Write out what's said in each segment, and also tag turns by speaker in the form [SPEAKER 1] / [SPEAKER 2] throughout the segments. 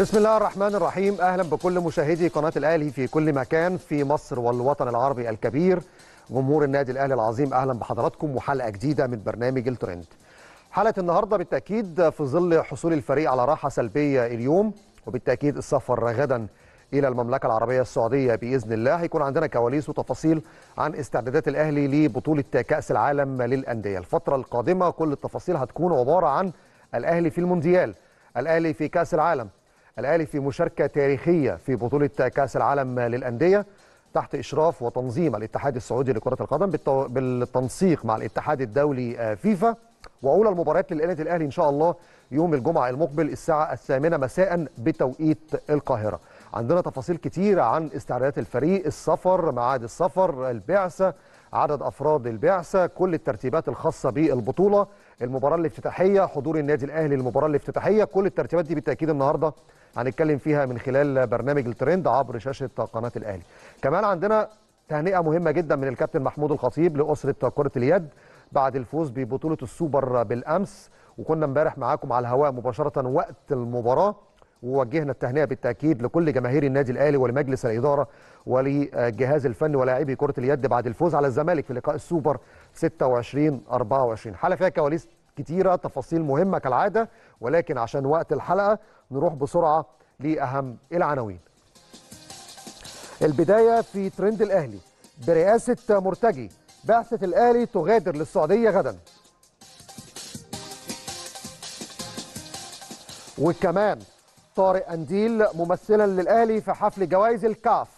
[SPEAKER 1] بسم الله الرحمن الرحيم اهلا بكل مشاهدي قناه الاهلي في كل مكان في مصر والوطن العربي الكبير جمهور النادي الاهلي العظيم اهلا بحضراتكم وحلقه جديده من برنامج الترند حلقه النهارده بالتاكيد في ظل حصول الفريق على راحه سلبيه اليوم وبالتاكيد السفر غدا الى المملكه العربيه السعوديه باذن الله هيكون عندنا كواليس وتفاصيل عن استعدادات الاهلي لبطوله كاس العالم للانديه الفتره القادمه كل التفاصيل هتكون عباره عن الاهلي في المونديال الاهلي في كاس العالم الأهلي في مشاركة تاريخية في بطولة كأس العالم للأندية تحت إشراف وتنظيم الاتحاد السعودي لكرة القدم بالتنسيق مع الاتحاد الدولي آه، فيفا وأولى المباريات للنادي الأهلي إن شاء الله يوم الجمعة المقبل الساعة الثامنة مساء بتوقيت القاهرة عندنا تفاصيل كتيرة عن استعدادات الفريق السفر معاد السفر البعثة عدد أفراد البعثة كل الترتيبات الخاصة بالبطولة المباراة الافتتاحية حضور النادي الأهلي المباراة الافتتاحية كل الترتيبات دي بالتأكيد النهاردة هنتكلم فيها من خلال برنامج الترند عبر شاشه قناه الاهلي كمان عندنا تهنئه مهمه جدا من الكابتن محمود الخطيب لاسره كره اليد بعد الفوز ببطوله السوبر بالامس وكنا امبارح معاكم على الهواء مباشره وقت المباراه ووجهنا التهنئه بالتاكيد لكل جماهير النادي الاهلي ولمجلس الاداره ولجهاز الفني ولاعبي كره اليد بعد الفوز على الزمالك في لقاء السوبر 26 24 حاله فيها كواليس كتيره تفاصيل مهمه كالعاده ولكن عشان وقت الحلقه نروح بسرعة لأهم العناوين البداية في ترند الأهلي برئاسة مرتجي بعثة الأهلي تغادر للسعودية غدا وكمان طارق أنديل ممثلا للأهلي في حفل جوائز الكاف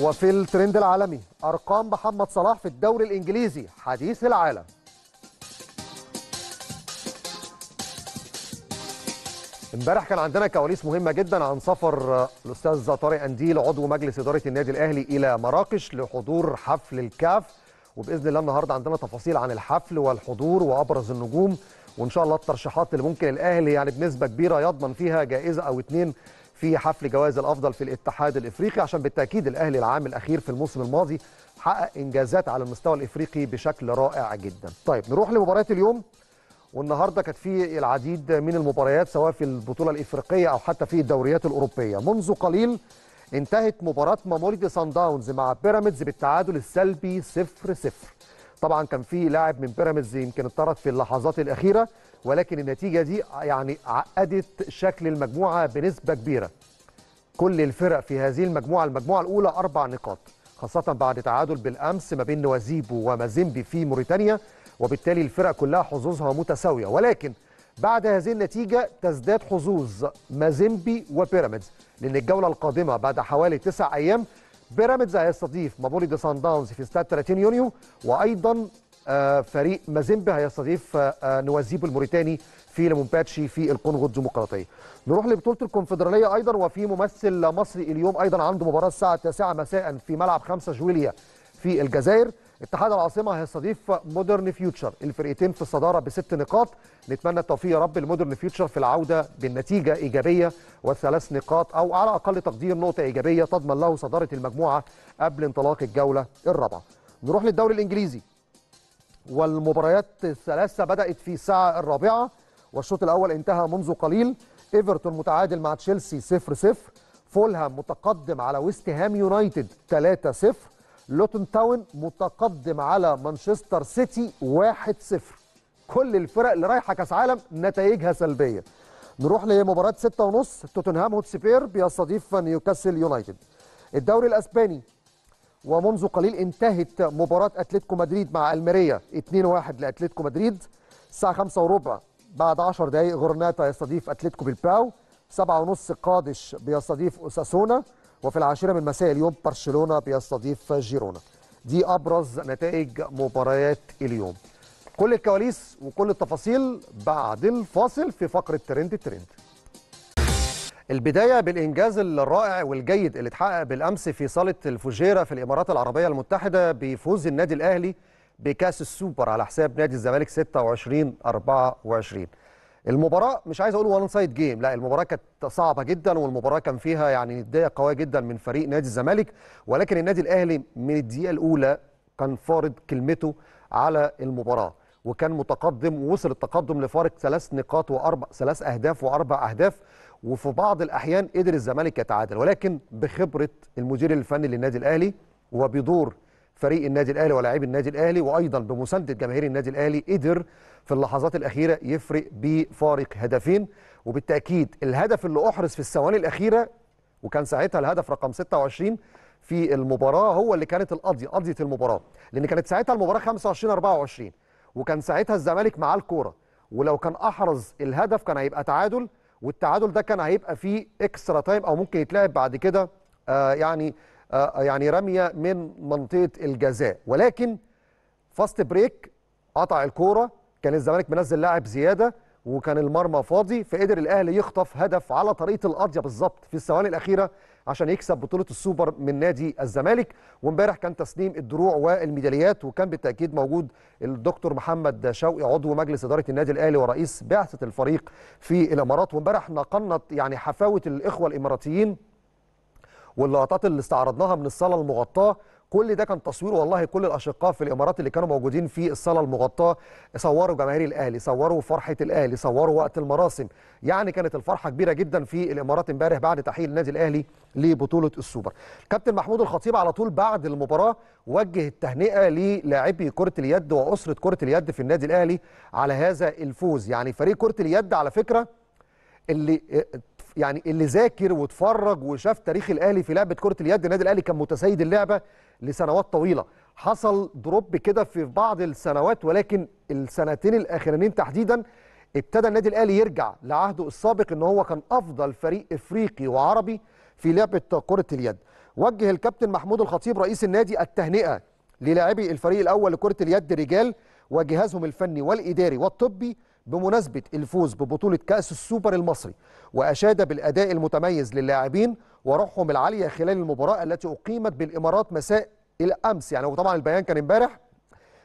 [SPEAKER 1] وفي الترند العالمي أرقام محمد صلاح في الدوري الإنجليزي حديث العالم امبارح كان عندنا كواليس مهمه جدا عن سفر آه، الاستاذ طارق انديل عضو مجلس اداره النادي الاهلي الى مراكش لحضور حفل الكاف وباذن الله النهارده عندنا تفاصيل عن الحفل والحضور وابرز النجوم وان شاء الله الترشيحات اللي ممكن الاهلي يعني بنسبه كبيره يضمن فيها جائزه او اتنين في حفل جوائز الافضل في الاتحاد الافريقي عشان بالتاكيد الاهلي العام الاخير في الموسم الماضي حقق انجازات على المستوى الافريقي بشكل رائع جدا. طيب نروح لمباراه اليوم والنهارده كانت في العديد من المباريات سواء في البطوله الافريقيه او حتى في الدوريات الاوروبيه منذ قليل انتهت مباراه ماموريدي سان داونز مع بيراميدز بالتعادل السلبي 0 0 طبعا كان في لاعب من بيراميدز يمكن اضطرت في اللحظات الاخيره ولكن النتيجه دي يعني عقدت شكل المجموعه بنسبه كبيره كل الفرق في هذه المجموعه المجموعه الاولى اربع نقاط خاصه بعد تعادل بالامس ما بين نوازيبو ومازيمبي في موريتانيا وبالتالي الفرق كلها حظوظها متساويه ولكن بعد هذه النتيجه تزداد حظوظ مازيمبي وبيراميدز لان الجوله القادمه بعد حوالي تسع ايام بيراميدز هيستضيف مابولي سان داونز في استاد 30 يونيو وايضا آه، فريق مازيمبي هيستضيف آه، آه، نوازيب الموريتاني في لمونباتشي في الكونغو الديمقراطيه. نروح لبطوله الكونفدراليه ايضا وفي ممثل مصري اليوم ايضا عنده مباراه الساعه 9 مساء في ملعب 5 جويليا في الجزائر اتحاد العاصمه هيستضيف مودرن فيوتشر الفرقتين في الصداره بست نقاط نتمنى التوفيق يا رب لمودرن فيوتشر في العوده بالنتيجه ايجابيه والثلاث نقاط او على اقل تقدير نقطه ايجابيه تضمن له صداره المجموعه قبل انطلاق الجوله الرابعه نروح للدوري الانجليزي والمباريات الثلاثه بدات في الساعه الرابعه والشوط الاول انتهى منذ قليل ايفرتون متعادل مع تشيلسي 0 0 فولهام متقدم على ويست هام يونايتد 3 0 لوتون تاون متقدم على مانشستر سيتي 1-0 كل الفرق اللي رايحه كاس عالم نتائجها سلبيه نروح لمباراه 6 ونص توتنهام هوتسبير بيستضيف نيوكاسل يونايتد الدوري الاسباني ومنذ قليل انتهت مباراه اتلتيكو مدريد مع الميريا 2-1 لاتلتيكو مدريد الساعه 5 وربع بعد 10 دقائق غرناطه يستضيف اتلتيكو بالباو 7 ونص قادش بيستضيف اوساسونا وفي العاشرة من مساء اليوم برشلونة بيستضيف جيرونا دي أبرز نتائج مباريات اليوم كل الكواليس وكل التفاصيل بعد الفاصل في فقرة ترند الترند البداية بالإنجاز الرائع والجيد اللي اتحقق بالأمس في صالة الفجيرة في الإمارات العربية المتحدة بفوز النادي الأهلي بكأس السوبر على حساب نادي الزمالك 26 24 المباراه مش عايز اقول وان سايد جيم لا المباراه كانت صعبه جدا والمباراه كان فيها يعني نديه قويه جدا من فريق نادي الزمالك ولكن النادي الاهلي من الدقيقه الاولى كان فارض كلمته على المباراه وكان متقدم ووصل التقدم لفارق ثلاث نقاط واربع ثلاث اهداف واربع اهداف وفي بعض الاحيان قدر الزمالك يتعادل ولكن بخبره المدير الفني للنادي الاهلي وبدور فريق النادي الاهلي ولاعيب النادي الاهلي وايضا بمسانده جماهير النادي الاهلي قدر في اللحظات الاخيره يفرق بفارق هدفين وبالتاكيد الهدف اللي احرز في الثواني الاخيره وكان ساعتها الهدف رقم 26 في المباراه هو اللي كانت القضيه قضيه المباراه لان كانت ساعتها المباراه 25 24 وكان ساعتها الزمالك معاه الكوره ولو كان احرز الهدف كان هيبقى تعادل والتعادل ده كان هيبقى فيه اكسترا تايم او ممكن يتلعب بعد كده آه يعني آه، يعني رمية من منطقة الجزاء ولكن فاست بريك قطع الكورة كان الزمالك منزل لاعب زيادة وكان المرمى فاضي فقدر الأهلي يخطف هدف على طريقة القاضية بالظبط في الثواني الأخيرة عشان يكسب بطولة السوبر من نادي الزمالك وامبارح كان تسليم الدروع والميداليات وكان بالتأكيد موجود الدكتور محمد شوقي عضو مجلس إدارة النادي الأهلي ورئيس بعثة الفريق في الإمارات وامبارح نقلنا يعني حفاوة الإخوة الإماراتيين واللقطات اللي استعرضناها من الصاله المغطاه كل ده كان تصوير والله كل الاشقاء في الامارات اللي كانوا موجودين في الصاله المغطاه صوروا جماهير الاهلي صوروا فرحه الاهلي صوروا وقت المراسم يعني كانت الفرحه كبيره جدا في الامارات امبارح بعد تحقيق النادي الاهلي لبطوله السوبر كابتن محمود الخطيب على طول بعد المباراه وجه التهنئه للاعبي كره اليد واسره كره اليد في النادي الاهلي على هذا الفوز يعني فريق كره اليد على فكره اللي يعني اللي ذاكر واتفرج وشاف تاريخ الاهلي في لعبه كره اليد النادي الاهلي كان متسيد اللعبه لسنوات طويله حصل دروب كده في بعض السنوات ولكن السنتين الاخرين تحديدا ابتدى النادي الاهلي يرجع لعهده السابق ان هو كان افضل فريق افريقي وعربي في لعبه كره اليد وجه الكابتن محمود الخطيب رئيس النادي التهنئه للاعبي الفريق الاول لكره اليد رجال وجهازهم الفني والاداري والطبي بمناسبة الفوز ببطولة كأس السوبر المصري وأشاد بالأداء المتميز للاعبين وروحهم العالية خلال المباراة التي أقيمت بالإمارات مساء الأمس يعني وطبعا البيان كان امبارح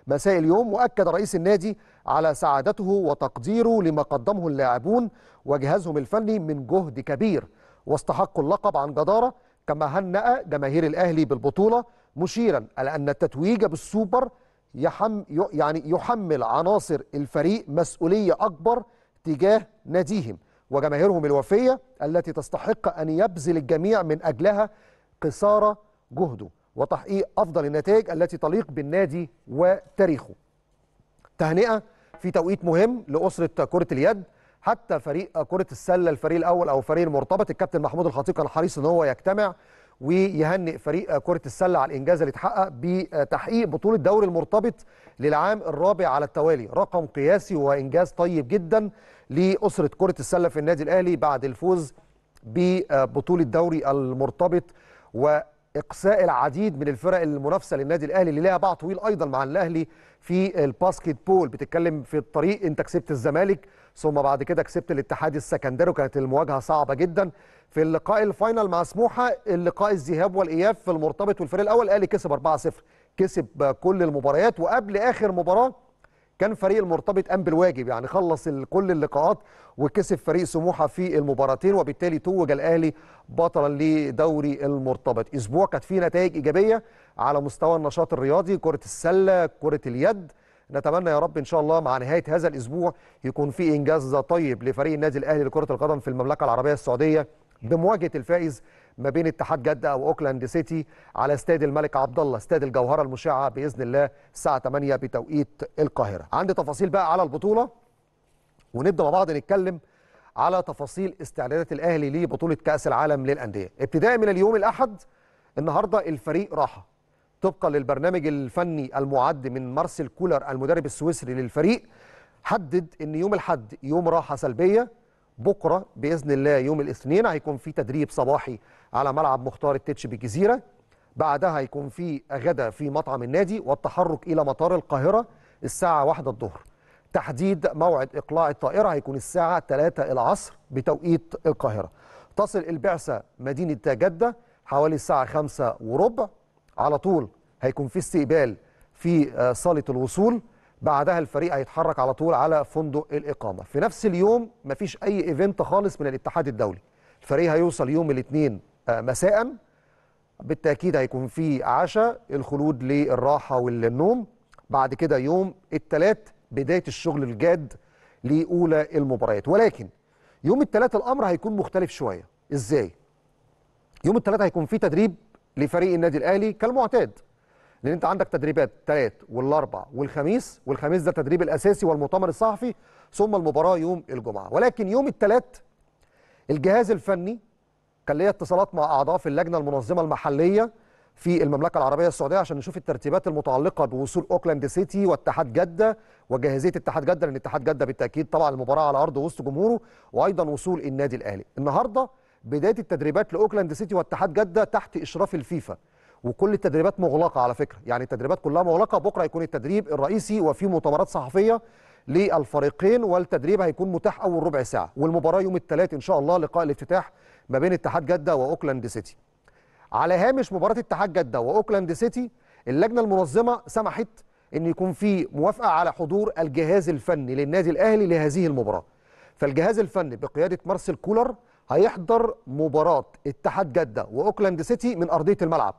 [SPEAKER 1] مساء اليوم وأكد رئيس النادي على سعادته وتقديره لما قدمه اللاعبون وجهازهم الفني من جهد كبير واستحقوا اللقب عن جدارة كما هنأ جماهير الأهلي بالبطولة مشيرا على أن التتويج بالسوبر يحم يعني يحمل عناصر الفريق مسؤولية أكبر تجاه ناديهم وجماهيرهم الوفية التي تستحق أن يبذل الجميع من أجلها قصارى جهده وتحقيق أفضل النتائج التي تليق بالنادي وتاريخه تهنئة في توقيت مهم لأسرة كرة اليد حتى فريق كرة السلة الفريق الأول أو فريق المرتبط الكابتن محمود الخطيب كان حريص أن هو يجتمع ويهنئ فريق كره السله على الانجاز اللي اتحقق بتحقيق بطوله دوري المرتبط للعام الرابع على التوالي رقم قياسي وانجاز طيب جدا لاسره كره السله في النادي الاهلي بعد الفوز ببطوله دوري المرتبط و اقصاء العديد من الفرق المنافسه للنادي الاهلي اللي لها باع طويل ايضا مع الاهلي في الباسكت بول بتتكلم في الطريق انت كسبت الزمالك ثم بعد كده كسبت الاتحاد السكندري وكانت المواجهه صعبه جدا في اللقاء الفاينل مع سموحه اللقاء الذهاب والاياب في المرتبط والفريق الاول الاهلي كسب 4-0 كسب كل المباريات وقبل اخر مباراه كان فريق المرتبط قام بالواجب يعني خلص كل اللقاءات وكسب فريق سموحه في المباراتين وبالتالي توج الاهلي بطلا لدوري المرتبط اسبوع كانت فيه نتائج ايجابيه على مستوى النشاط الرياضي كره السله كره اليد نتمنى يا رب ان شاء الله مع نهايه هذا الاسبوع يكون في انجاز طيب لفريق النادي الاهلي لكره القدم في المملكه العربيه السعوديه بمواجهه الفائز ما بين اتحاد جده واوكلاند سيتي على استاد الملك عبد الله استاد الجوهره المشعه باذن الله الساعه 8 بتوقيت القاهره عندي تفاصيل بقى على البطوله ونبدا مع بعض نتكلم على تفاصيل استعدادات الاهلي لبطوله كاس العالم للانديه ابتداء من اليوم الاحد النهارده الفريق راحه طبقا للبرنامج الفني المعد من مارسيل كولر المدرب السويسري للفريق حدد ان يوم الحد يوم راحه سلبيه بكره باذن الله يوم الاثنين هيكون في تدريب صباحي على ملعب مختار التتش بالجزيره بعدها هيكون في غدا في مطعم النادي والتحرك الى مطار القاهره الساعه 1 الظهر تحديد موعد اقلاع الطائره هيكون الساعه 3 العصر بتوقيت القاهره تصل البعثه مدينه جده حوالي الساعه 5 وربع على طول هيكون في استقبال في آه، صاله الوصول بعدها الفريق هيتحرك على طول على فندق الاقامه في نفس اليوم مفيش اي ايفنت خالص من الاتحاد الدولي الفريق هيوصل يوم الاثنين آه، مساء بالتاكيد هيكون في عشاء الخلود للراحه والنوم بعد كده يوم الثلاث بدايه الشغل الجاد لاولى المباريات ولكن يوم الثلاث الامر هيكون مختلف شويه ازاي يوم الثلاث هيكون في تدريب لفريق النادي الاهلي كالمعتاد لان انت عندك تدريبات الثلاث والاربع والخميس والخميس ده التدريب الاساسي والمؤتمر الصحفي ثم المباراه يوم الجمعه ولكن يوم الثلاث الجهاز الفني كان ليا اتصالات مع اعضاء في اللجنه المنظمه المحليه في المملكه العربيه السعوديه عشان نشوف الترتيبات المتعلقه بوصول اوكلاند سيتي واتحاد جده وجاهزيه اتحاد جده لان اتحاد جده بالتاكيد طبعا المباراه على ارض وسط جمهوره وايضا وصول النادي الاهلي النهارده بدايه التدريبات لاوكلاند سيتي واتحاد جده تحت اشراف الفيفا وكل التدريبات مغلقه على فكره يعني التدريبات كلها مغلقه بكره هيكون التدريب الرئيسي وفي مؤتمرات صحفيه للفريقين والتدريب هيكون متاح اول ربع ساعه والمباراه يوم الثلاث ان شاء الله لقاء الافتتاح ما بين اتحاد جده واوكلاند سيتي على هامش مباراه اتحاد جده واوكلاند سيتي اللجنه المنظمه سمحت ان يكون في موافقه على حضور الجهاز الفني للنادي الاهلي لهذه المباراه فالجهاز الفني بقياده مارسيل كولر هيحضر مباراه اتحاد جده واوكلاند سيتي من ارضيه الملعب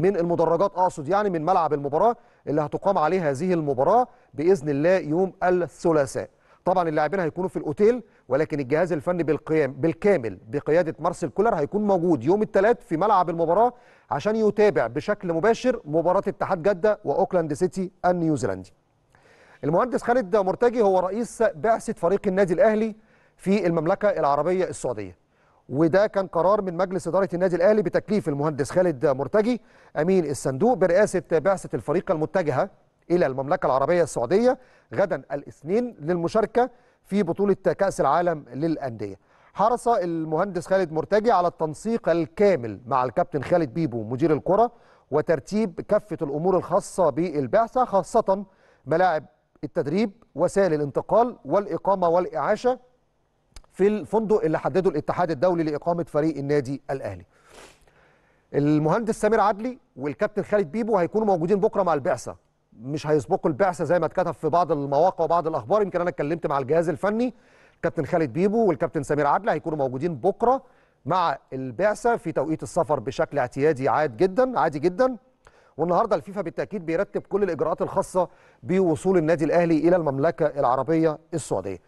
[SPEAKER 1] من المدرجات اقصد يعني من ملعب المباراه اللي هتقام عليه هذه المباراه باذن الله يوم الثلاثاء طبعا اللاعبين هيكونوا في الاوتيل ولكن الجهاز الفني بالقيام بالكامل بقياده مارسيل كولر هيكون موجود يوم الثلاث في ملعب المباراه عشان يتابع بشكل مباشر مباراه اتحاد جده واوكلاند سيتي النيوزيلندي. المهندس خالد مرتجي هو رئيس بعثه فريق النادي الاهلي في المملكه العربيه السعوديه. وده كان قرار من مجلس إدارة النادي الأهلي بتكليف المهندس خالد مرتجي أمين الصندوق برئاسة بعثة الفريق المتجهة إلى المملكة العربية السعودية غدا الاثنين للمشاركة في بطولة كأس العالم للأندية حرص المهندس خالد مرتجي على التنسيق الكامل مع الكابتن خالد بيبو مدير الكرة وترتيب كافة الأمور الخاصة بالبعثة خاصة ملاعب التدريب وسائل الانتقال والإقامة والإعاشة في الفندق اللي حدده الاتحاد الدولي لإقامة فريق النادي الأهلي المهندس سمير عدلي والكابتن خالد بيبو هيكونوا موجودين بكرة مع البعثة مش هيسبقوا البعثة زي ما اتكتب في بعض المواقع وبعض الأخبار يمكن أنا اتكلمت مع الجهاز الفني كابتن خالد بيبو والكابتن سمير عدلي هيكونوا موجودين بكرة مع البعثة في توقيت السفر بشكل اعتيادي عاد جدا عادي جدا والنهارده الفيفا بالتاكيد بيرتب كل الاجراءات الخاصه بوصول النادي الاهلي الى المملكه العربيه السعوديه.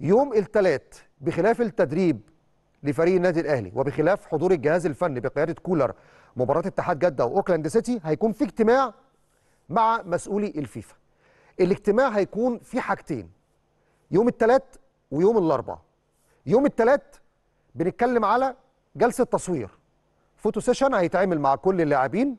[SPEAKER 1] يوم الثلاث بخلاف التدريب لفريق النادي الاهلي وبخلاف حضور الجهاز الفني بقياده كولر مباراه اتحاد جده واوكلاند سيتي هيكون في اجتماع مع مسؤولي الفيفا الاجتماع هيكون في حاجتين يوم الثلاث ويوم الاربعاء يوم الثلاث بنتكلم على جلسه تصوير فوتو سيشن هيتعمل مع كل اللاعبين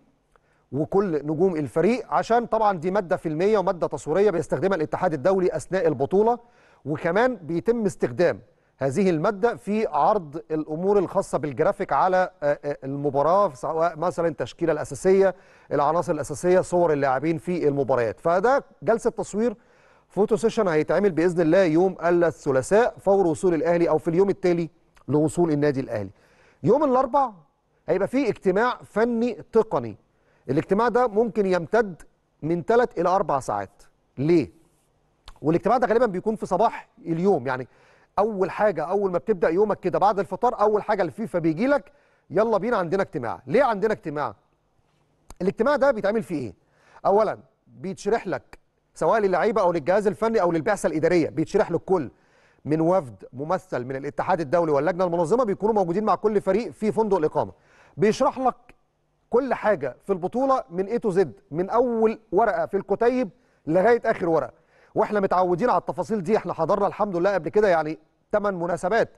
[SPEAKER 1] وكل نجوم الفريق عشان طبعا دي ماده فيلميه وماده تصويريه بيستخدمها الاتحاد الدولي اثناء البطوله وكمان بيتم استخدام هذه المادة في عرض الأمور الخاصة بالجرافيك على آه، آه، المباراة سواء مثلا التشكيلة الأساسية العناصر الأساسية صور اللاعبين في المباريات فده جلسة تصوير فوتو سيشن هيتعمل بإذن الله يوم الثلاثاء فور وصول الأهلي أو في اليوم التالي لوصول النادي الأهلي يوم الأربع هيبقى فيه اجتماع فني تقني الاجتماع ده ممكن يمتد من ثلاث إلى أربع ساعات ليه؟ والاجتماع ده غالبا بيكون في صباح اليوم يعني اول حاجه اول ما بتبدا يومك كده بعد الفطار اول حاجه الفيفا بيجي لك يلا بينا عندنا اجتماع ليه عندنا اجتماع الاجتماع ده بيتعمل فيه ايه اولا بيتشرح لك سواء للعيبه او للجهاز الفني او للبعثه الاداريه بيتشرح للكل من وفد ممثل من الاتحاد الدولي واللجنه المنظمه بيكونوا موجودين مع كل فريق في فندق الاقامه بيشرح لك كل حاجه في البطوله من اي تو زد من اول ورقه في الكتيب لغايه اخر ورقه واحنا متعودين على التفاصيل دي احنا حضرنا الحمد لله قبل كده يعني ثمان مناسبات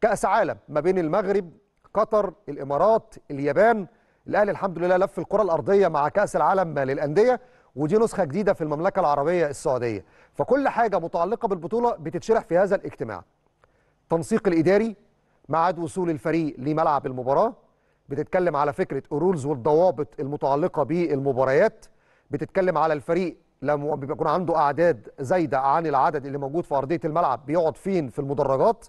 [SPEAKER 1] كأس عالم ما بين المغرب قطر الإمارات اليابان الأهلي الحمد لله لف الكرة الأرضية مع كأس العالم للأندية ودي نسخة جديدة في المملكة العربية السعودية فكل حاجة متعلقة بالبطولة بتتشرح في هذا الاجتماع تنسيق الإداري ميعاد وصول الفريق لملعب المباراة بتتكلم على فكرة الرولز والضوابط المتعلقة بالمباريات بتتكلم على الفريق لما بيكون عنده اعداد زايده عن العدد اللي موجود في ارضيه الملعب بيقعد فين في المدرجات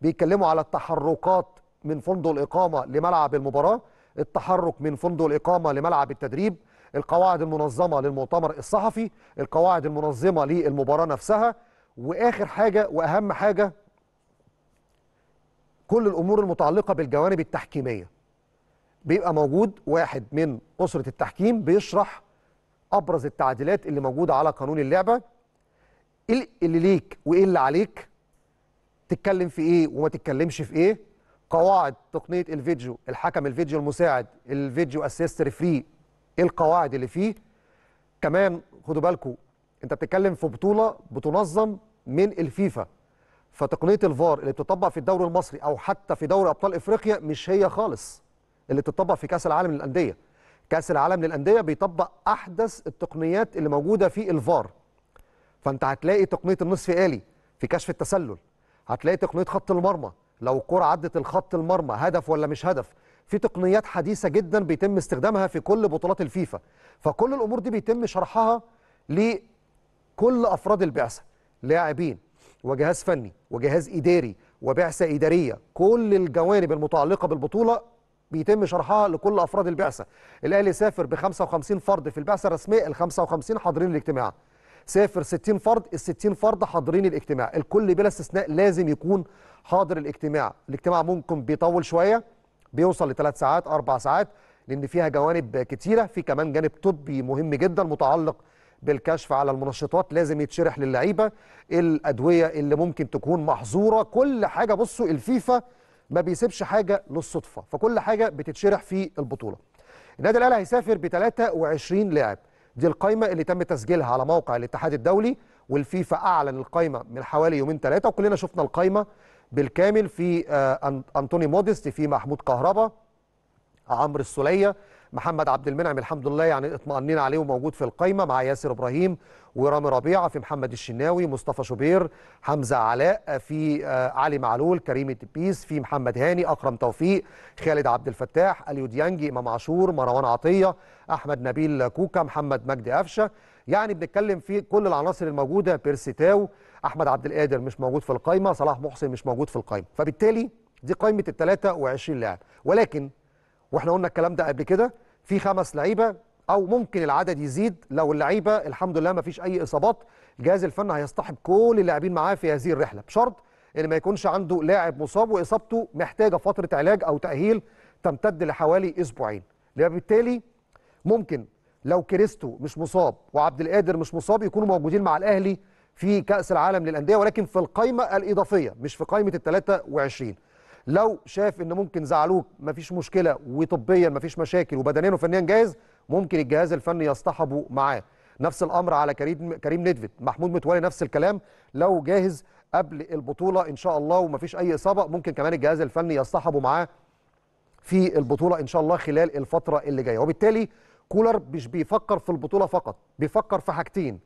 [SPEAKER 1] بيتكلموا على التحركات من فندق الاقامه لملعب المباراه التحرك من فندق الاقامه لملعب التدريب القواعد المنظمه للمؤتمر الصحفي القواعد المنظمه للمباراه نفسها واخر حاجه واهم حاجه كل الامور المتعلقه بالجوانب التحكيميه بيبقى موجود واحد من اسره التحكيم بيشرح ابرز التعديلات اللي موجوده على قانون اللعبه ايه اللي ليك وايه اللي عليك تتكلم في ايه وما تتكلمش في ايه قواعد تقنيه الفيديو الحكم الفيديو المساعد الفيديو اسيست ريفري ايه القواعد اللي فيه كمان خدوا بالكم انت بتتكلم في بطوله بتنظم من الفيفا فتقنيه الفار اللي بتطبق في الدوري المصري او حتى في دوري ابطال افريقيا مش هي خالص اللي بتطبق في كاس العالم للانديه كاس العالم للانديه بيطبق احدث التقنيات اللي موجوده في الفار فانت هتلاقي تقنيه النصف الي في كشف التسلل هتلاقي تقنيه خط المرمى لو الكره عدت الخط المرمى هدف ولا مش هدف في تقنيات حديثه جدا بيتم استخدامها في كل بطولات الفيفا فكل الامور دي بيتم شرحها لكل افراد البعثه لاعبين وجهاز فني وجهاز اداري وبعثه اداريه كل الجوانب المتعلقه بالبطوله بيتم شرحها لكل افراد البعثه الاهلي سافر ب 55 فرد في البعثه الرسميه ال 55 حاضرين الاجتماع سافر 60 فرد ال 60 فرد حاضرين الاجتماع الكل بلا استثناء لازم يكون حاضر الاجتماع الاجتماع ممكن بيطول شويه بيوصل لثلاث ساعات اربع ساعات لان فيها جوانب كتيره في كمان جانب طبي مهم جدا متعلق بالكشف على المنشطات لازم يتشرح للعيبه الادويه اللي ممكن تكون محظوره كل حاجه بصوا الفيفا ما بيسيبش حاجه للصدفه فكل حاجه بتتشرح في البطوله النادي الاهلي هيسافر ب 23 لاعب دي القايمه اللي تم تسجيلها على موقع الاتحاد الدولي والفيفا اعلن القايمه من حوالي يومين ثلاثه وكلنا شفنا القايمه بالكامل في آه، انطوني موديست في محمود كهربا عمرو السوليه محمد عبد المنعم الحمد لله يعني اطمئنين عليه وموجود في القايمة مع ياسر إبراهيم ورامي ربيعة في محمد الشناوي مصطفى شوبير حمزة علاء في آه، علي معلول كريم التبيس في محمد هاني أكرم توفيق خالد عبد الفتاح أليو ديانجي إمام عاشور مروان عطية أحمد نبيل كوكا محمد مجدي قفشة يعني بنتكلم في كل العناصر الموجودة بيرسي تاو أحمد عبد القادر مش موجود في القايمة صلاح محسن مش موجود في القايمة فبالتالي دي قايمة ال 23 لاعب ولكن واحنا قلنا الكلام ده قبل كده في خمس لعيبه او ممكن العدد يزيد لو اللعيبه الحمد لله ما فيش اي اصابات جهاز الفن هيصطحب كل اللاعبين معاه في هذه الرحله بشرط ان ما يكونش عنده لاعب مصاب واصابته محتاجه فتره علاج او تاهيل تمتد لحوالي اسبوعين بالتالي ممكن لو كريستو مش مصاب وعبد القادر مش مصاب يكونوا موجودين مع الاهلي في كاس العالم للانديه ولكن في القائمه الاضافيه مش في قائمه ال 23 لو شاف ان ممكن زعلوك مفيش مشكله وطبيا مفيش مشاكل وبدنيا وفنيا جاهز ممكن الجهاز الفني يصطحبه معاه نفس الامر على كريم كريم نيدفيد محمود متولي نفس الكلام لو جاهز قبل البطوله ان شاء الله ومفيش اي اصابه ممكن كمان الجهاز الفني يصطحبه معاه في البطوله ان شاء الله خلال الفتره اللي جايه وبالتالي كولر مش بيفكر في البطوله فقط بيفكر في حاجتين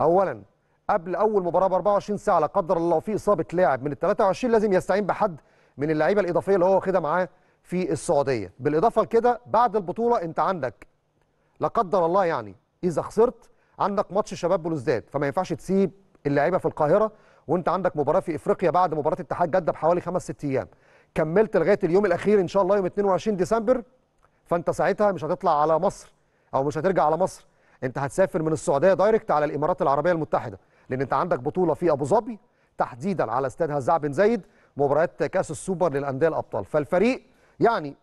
[SPEAKER 1] اولا قبل اول مباراه ب 24 ساعه لا قدر الله في اصابه لاعب من ال 23 لازم يستعين بحد من اللعيبه الاضافيه اللي هو واخدها معاه في السعوديه بالاضافه لكده بعد البطوله انت عندك لا قدر الله يعني اذا خسرت عندك ماتش شباب بلوزداد فما ينفعش تسيب اللعيبه في القاهره وانت عندك مباراه في افريقيا بعد مباراه اتحاد جده بحوالي خمس ست ايام كملت لغايه اليوم الاخير ان شاء الله يوم 22 ديسمبر فانت ساعتها مش هتطلع على مصر او مش هترجع على مصر انت هتسافر من السعوديه دايركت على الامارات العربيه المتحده لان انت عندك بطوله في ابو ظبي تحديدا على استاد هزاع بن زايد مباريات كاس السوبر للانديه الابطال فالفريق يعني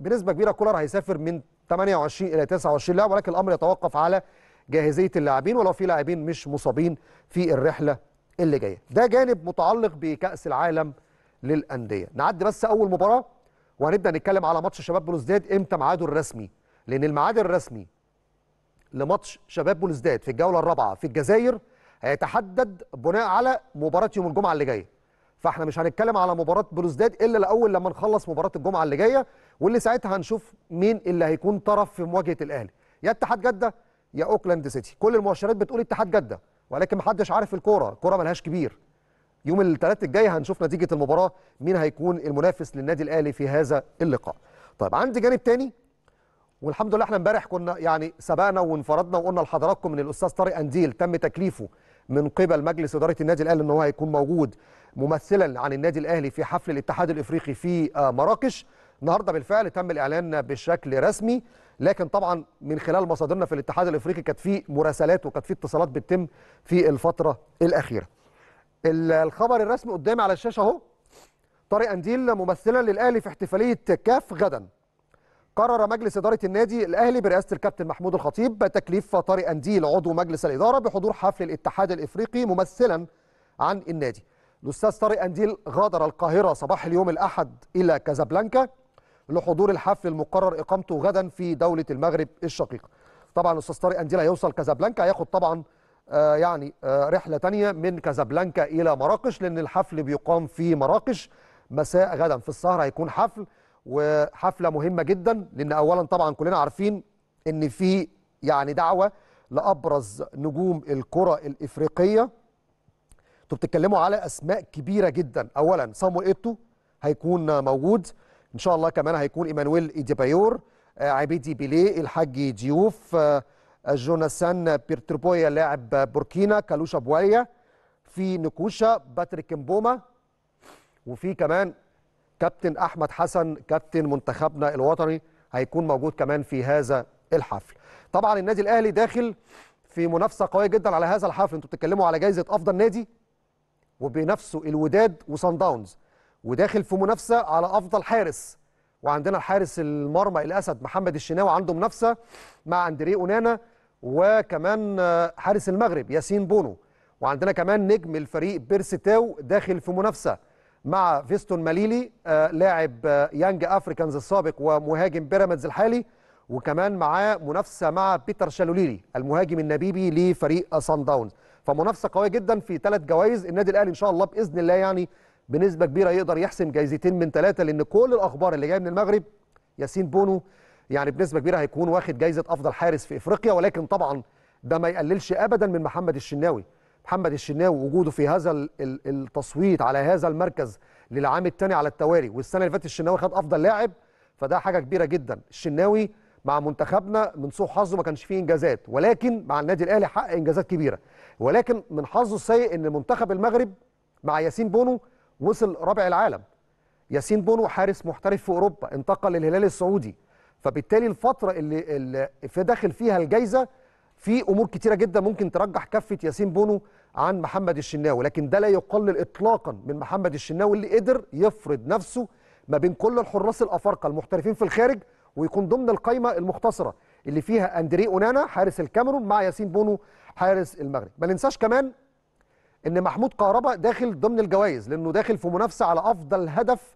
[SPEAKER 1] بنسبه كبيره كولر هيسافر من 28 الى 29 لاعب ولكن الامر يتوقف على جاهزيه اللاعبين ولو في لاعبين مش مصابين في الرحله اللي جايه ده جانب متعلق بكاس العالم للانديه نعدي بس اول مباراه وهنبدا نتكلم على ماتش شباب بلوزداد امتى ميعاده الرسمي لان الميعاد الرسمي لماتش شباب بلوزداد في الجوله الرابعه في الجزائر هيتحدد بناء على مباراه يوم الجمعه اللي جايه فاحنا مش هنتكلم على مباراه بروزداد الا الاول لما نخلص مباراه الجمعه اللي جايه واللي ساعتها هنشوف مين اللي هيكون طرف في مواجهه الاهلي يا اتحاد جده يا اوكلاند سيتي كل المؤشرات بتقول اتحاد جده ولكن محدش عارف الكوره الكوره ملهاش كبير يوم الثلاث الجاي هنشوف نتيجه المباراه مين هيكون المنافس للنادي الاهلي في هذا اللقاء طيب عندي جانب تاني والحمد لله احنا امبارح كنا يعني سبقنا وانفردنا وقلنا لحضراتكم ان الاستاذ طارق انديل تم تكليفه من قبل مجلس اداره النادي الاهلي ان هو هيكون موجود ممثلا عن النادي الاهلي في حفل الاتحاد الافريقي في آه، مراكش النهارده بالفعل تم الاعلان بشكل رسمي لكن طبعا من خلال مصادرنا في الاتحاد الافريقي كانت في مراسلات وكانت في اتصالات بتتم في الفتره الاخيره الخبر الرسمي قدامي على الشاشه اهو طارق انديل ممثلا للاهلي في احتفاليه كاف غدا قرر مجلس اداره النادي الاهلي برئاسه الكابتن محمود الخطيب تكليف طارق انديل عضو مجلس الاداره بحضور حفل الاتحاد الافريقي ممثلا عن النادي الأستاذ طارق أنديل غادر القاهرة صباح اليوم الأحد إلى كازابلانكا لحضور الحفل المقرر إقامته غدا في دولة المغرب الشقيقة طبعا الأستاذ طارق أنديل هيوصل كازابلانكا هياخد طبعا آه، يعني آه، رحلة تانية من كازابلانكا إلى مراكش لأن الحفل بيقام في مراكش مساء غدا في السهر هيكون حفل وحفلة مهمة جدا لأن أولا طبعا كلنا عارفين أن في يعني دعوة لأبرز نجوم الكرة الإفريقية انتوا بتتكلموا على اسماء كبيره جدا اولا صامويل ايتو هيكون موجود ان شاء الله كمان هيكون ايمانويل ايديبايور آه، عبيدي بيليه الحاج ديوف آه، جوناثان بيرتربويا لاعب بوركينا كالوشا بوايا في نكوشا باتريك مبوما وفي كمان كابتن احمد حسن كابتن منتخبنا الوطني هيكون موجود كمان في هذا الحفل طبعا النادي الاهلي داخل في منافسه قويه جدا على هذا الحفل انتوا بتتكلموا على جائزه افضل نادي وبينافسوا الوداد وسان داونز وداخل في منافسه على افضل حارس وعندنا حارس المرمى الاسد محمد الشناوي عنده منافسه مع اندريه اونانا وكمان حارس المغرب ياسين بونو وعندنا كمان نجم الفريق بيرسيتاو داخل في منافسه مع فيستون ماليلي آه، لاعب آه، يانج افريكانز السابق ومهاجم بيراميدز الحالي وكمان معاه منافسه مع بيتر شالوليلي المهاجم النبيبي لفريق سان داونز فمنافسه قويه جدا في ثلاث جوائز النادي الاهلي ان شاء الله باذن الله يعني بنسبه كبيره يقدر يحسم جايزتين من ثلاثه لان كل الاخبار اللي جايه من المغرب ياسين بونو يعني بنسبه كبيره هيكون واخد جايزه افضل حارس في افريقيا ولكن طبعا ده ما يقللش ابدا من محمد الشناوي محمد الشناوي وجوده في هذا التصويت على هذا المركز للعام الثاني على التوالي والسنه اللي فاتت الشناوي خد افضل لاعب فده حاجه كبيره جدا الشناوي مع منتخبنا من سوء حظه ما كانش فيه انجازات ولكن مع النادي الاهلي حقق انجازات كبيره ولكن من حظه السيء ان منتخب المغرب مع ياسين بونو وصل رابع العالم ياسين بونو حارس محترف في اوروبا انتقل للهلال السعودي فبالتالي الفتره اللي, اللي في داخل فيها الجائزه في امور كتيره جدا ممكن ترجح كفه ياسين بونو عن محمد الشناوي لكن ده لا يقلل اطلاقا من محمد الشناوي اللي قدر يفرض نفسه ما بين كل الحراس الافارقه المحترفين في الخارج ويكون ضمن القايمه المختصره اللي فيها اندري اونانا حارس الكاميرون مع ياسين بونو حارس المغرب ما ننساش كمان ان محمود كهربا داخل ضمن الجوائز لانه داخل في منافسه على افضل هدف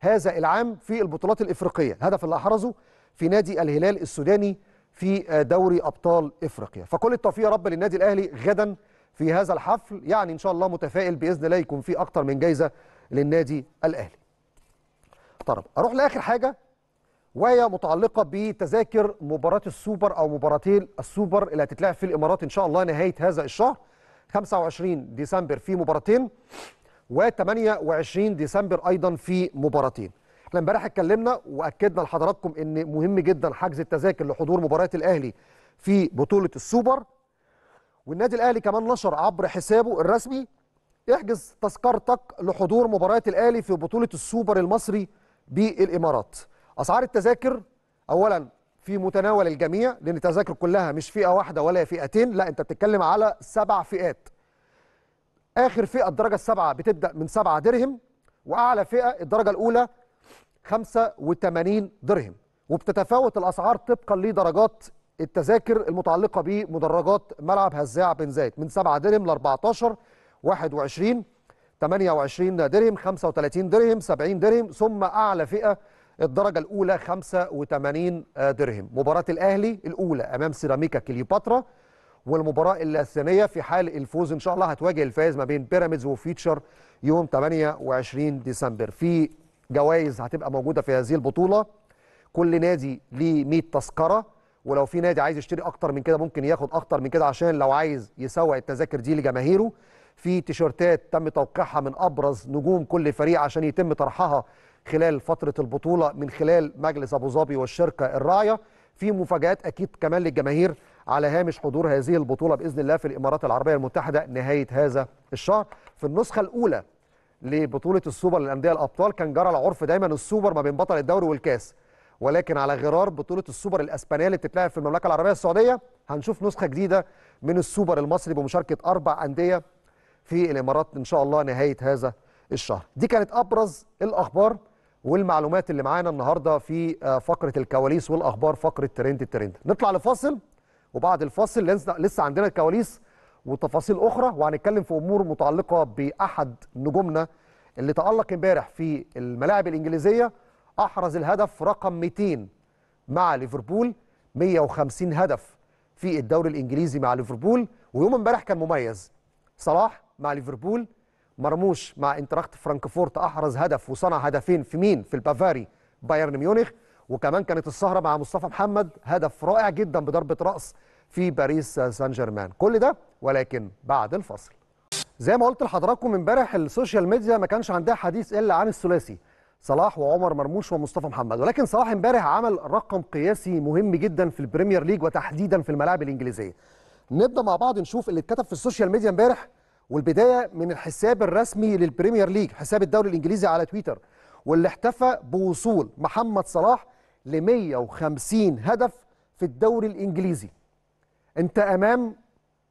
[SPEAKER 1] هذا العام في البطولات الافريقيه الهدف اللي احرزه في نادي الهلال السوداني في دوري ابطال افريقيا فكل التوفيق يا رب للنادي الاهلي غدا في هذا الحفل يعني ان شاء الله متفائل باذن الله يكون في اكتر من جايزه للنادي الاهلي طرب اروح لاخر حاجه وهي متعلقة بتذاكر مباراة السوبر أو مباراتين السوبر اللي هتتلعب في الإمارات إن شاء الله نهاية هذا الشهر 25 ديسمبر في مباراتين و28 ديسمبر أيضا في مباراتين احنا امبارح اتكلمنا واكدنا لحضراتكم ان مهم جدا حجز التذاكر لحضور مباراه الاهلي في بطوله السوبر والنادي الاهلي كمان نشر عبر حسابه الرسمي احجز تذكرتك لحضور مباراه الاهلي في بطوله السوبر المصري بالامارات اسعار التذاكر اولا في متناول الجميع لان التذاكر كلها مش فئه واحده ولا فئتين لا انت بتتكلم على سبع فئات اخر فئه الدرجه السبعه بتبدا من 7 درهم واعلى فئه الدرجه الاولى 85 درهم وبتتفاوت الاسعار طبقا لدرجات التذاكر المتعلقه بمدرجات ملعب هزاع بن زايد من 7 درهم ل 14 21 28 درهم 35 درهم 70 درهم ثم اعلى فئه الدرجة الأولى 85 آه، درهم مباراة الأهلي الأولى أمام سيراميكا كليوباترا والمباراة الثانية في حال الفوز إن شاء الله هتواجه الفائز ما بين بيراميدز وفيتشر يوم 28 ديسمبر في جوائز هتبقى موجودة في هذه البطولة كل نادي ليه 100 تذكرة ولو في نادي عايز يشتري أكتر من كده ممكن ياخد أكتر من كده عشان لو عايز يسوق التذاكر دي لجماهيره في تيشرتات تم توقيعها من أبرز نجوم كل فريق عشان يتم طرحها خلال فتره البطوله من خلال مجلس ابو ظبي والشركه الراعيه في مفاجات اكيد كمان للجماهير على هامش حضور هذه البطوله باذن الله في الامارات العربيه المتحده نهايه هذا الشهر في النسخه الاولى لبطوله السوبر للانديه الابطال كان جرى العرف دايما السوبر ما بين بطل الدوري والكاس ولكن على غرار بطوله السوبر الاسبانيه اللي بتتلعب في المملكه العربيه السعوديه هنشوف نسخه جديده من السوبر المصري بمشاركه اربع انديه في الامارات ان شاء الله نهايه هذا الشهر دي كانت ابرز الاخبار والمعلومات اللي معانا النهارده في آه، فقره الكواليس والاخبار فقره ترند الترند نطلع لفاصل وبعد الفاصل لسه عندنا الكواليس وتفاصيل اخرى وهنتكلم في امور متعلقه باحد نجومنا اللي تالق امبارح في الملاعب الانجليزيه احرز الهدف رقم 200 مع ليفربول 150 هدف في الدوري الانجليزي مع ليفربول ويوم امبارح كان مميز صلاح مع ليفربول مرموش مع انتراخت فرانكفورت احرز هدف وصنع هدفين في مين في البافاري بايرن ميونخ وكمان كانت السهره مع مصطفى محمد هدف رائع جدا بضربه راس في باريس سان جيرمان كل ده ولكن بعد الفصل زي ما قلت لحضراتكم امبارح السوشيال ميديا ما كانش عندها حديث الا عن الثلاثي صلاح وعمر مرموش ومصطفى محمد ولكن صلاح امبارح عمل رقم قياسي مهم جدا في البريمير ليج وتحديدا في الملاعب الانجليزيه نبدا مع بعض نشوف اللي اتكتب في السوشيال ميديا امبارح والبدايه من الحساب الرسمي للبريمير ليج حساب الدوري الانجليزي على تويتر واللي احتفى بوصول محمد صلاح ل 150 هدف في الدوري الانجليزي انت امام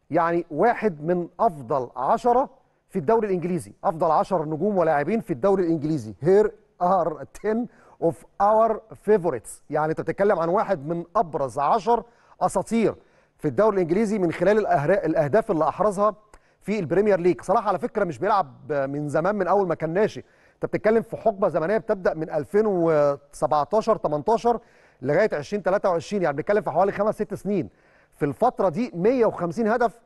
[SPEAKER 1] يعني واحد من افضل عشرة في الدوري الانجليزي افضل عشر نجوم ولاعبين في الدوري الانجليزي هير ار 10 اوف اور favorites يعني انت بتتكلم عن واحد من ابرز عشر اساطير في الدوري الانجليزي من خلال الاهداف اللي احرزها في البريمير ليج صلاح على فكره مش بيلعب من زمان من اول ما كان ناشئ انت بتتكلم في حقبه زمنيه بتبدا من 2017 18 لغايه 2023 يعني بنتكلم في حوالي خمس ست سنين في الفتره دي 150 هدف